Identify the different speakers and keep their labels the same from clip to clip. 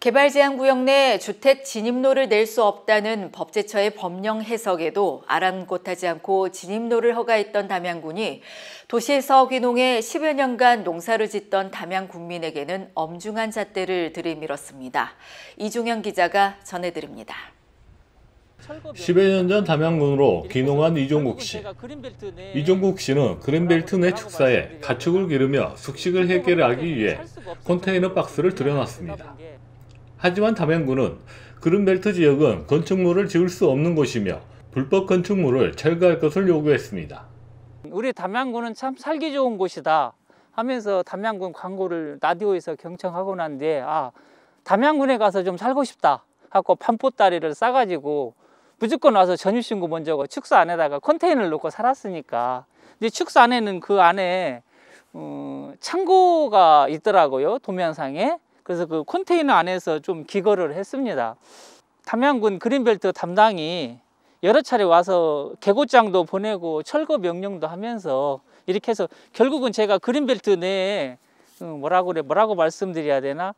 Speaker 1: 개발 제한 구역 내 주택 진입로를 낼 수 없다는 법제처의 법령 해석에도 아랑곳하지 않고 진입로를 허가했던 담양군이 도시에서 귀농해 10여 년간 농사를 짓던 담양 국민에게는 엄중한 잣대를 들이밀었습니다. 이종현 기자가 전해드립니다.
Speaker 2: 10여 년 전 담양군으로 귀농한 이종국 씨. 이종국 씨는 그린벨트 내 축사에 가축을 기르며 숙식을 해결하기 위해 컨테이너 박스를 들여놨습니다. 하지만 담양군은 그른벨트 지역은 건축물을 지을 수 없는 곳이며 불법 건축물을 철거할 것을 요구했습니다.
Speaker 1: 우리 담양군은 참 살기 좋은 곳이다 하면서 담양군 광고를 라디오에서 경청하고 난 뒤에 아 담양군에 가서 좀 살고 싶다 하고 판포다리를 싸가지고 무조건 와서 전입신고 먼저 하고 축사 안에다가 컨테이너를 놓고 살았으니까 근데 축사 안에는 그 안에 어, 창고가 있더라고요 도면상에 그래서 그 컨테이너 안에서 좀 기거를 했습니다. 담양군 그린벨트 담당이 여러 차례 와서 개고장도 보내고 철거 명령도 하면서 이렇게 해서 결국은 제가 그린벨트 내에 어, 뭐라고 그래 뭐라고 말씀드려야 되나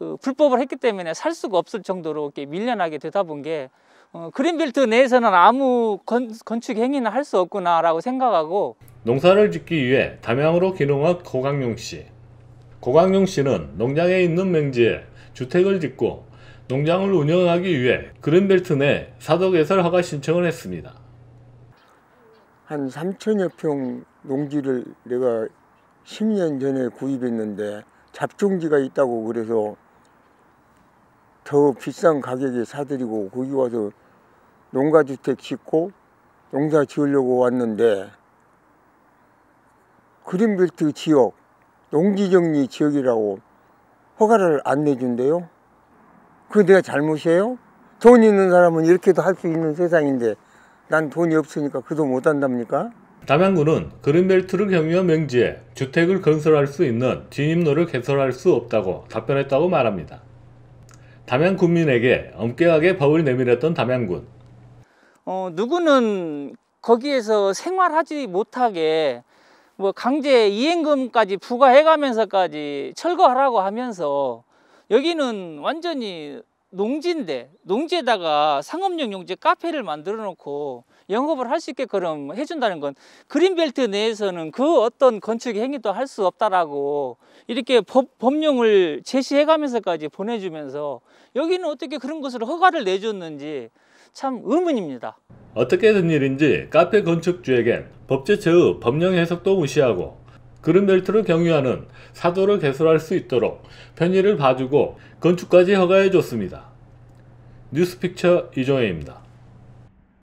Speaker 1: 그 불법을 했기 때문에 살 수가 없을 정도로 이렇게 밀려나게 되다 본게 어, 그린벨트 내에서는 아무 건, 건축 행위는 할 수 없구나라고 생각하고
Speaker 2: 농사를 짓기 위해 담양으로 귀농한 고강용 씨 고광용 씨는 농장에 있는 맹지에 주택을 짓고 농장을 운영하기 위해 그린벨트 내 사도 개설 허가 신청을 했습니다.
Speaker 3: 한 3천여 평 농지를 내가 10년 전에 구입했는데 잡종지가 있다고 그래서 더 비싼 가격에 사들이고 거기 와서 농가주택 짓고 농사 지으려고 왔는데 그린벨트 지역 농지정리 지역이라고 허가를 안 내준대요. 그 내가 잘못이에요? 돈 있는 사람은 이렇게도 할 수 있는 세상인데 난 돈이 없으니까 그도 못한답니까?
Speaker 2: 남양구는 그린벨트를 경유한 명지에 주택을 건설할 수 있는 진입로를 개설할 수 없다고 답변했다고 말합니다. 담양군민에게 엄격하게 법을 내밀었던 담양군.
Speaker 1: 어, 누구는 거기에서 생활하지 못하게 뭐 강제 이행금까지 부과해가면서까지 철거하라고 하면서 여기는 완전히 농지인데 농지에다가 상업용 용지 카페를 만들어 놓고 영업을 할 수 있게끔 해준다는 건 그린벨트 내에서는 그 어떤 건축 행위도 할 수 없다라고 이렇게 법, 법령을 제시해가면서까지 보내주면서 여기는 어떻게 그런 것으로 허가를 내줬는지 참 의문입니다.
Speaker 2: 어떻게 된 일인지 카페 건축주에겐 법제처의 법령 해석도 무시하고 그린벨트를 경유하는 사도를 개설할 수 있도록 편의를 봐주고 건축까지 허가해 줬습니다. 뉴스픽처 이종혜입니다.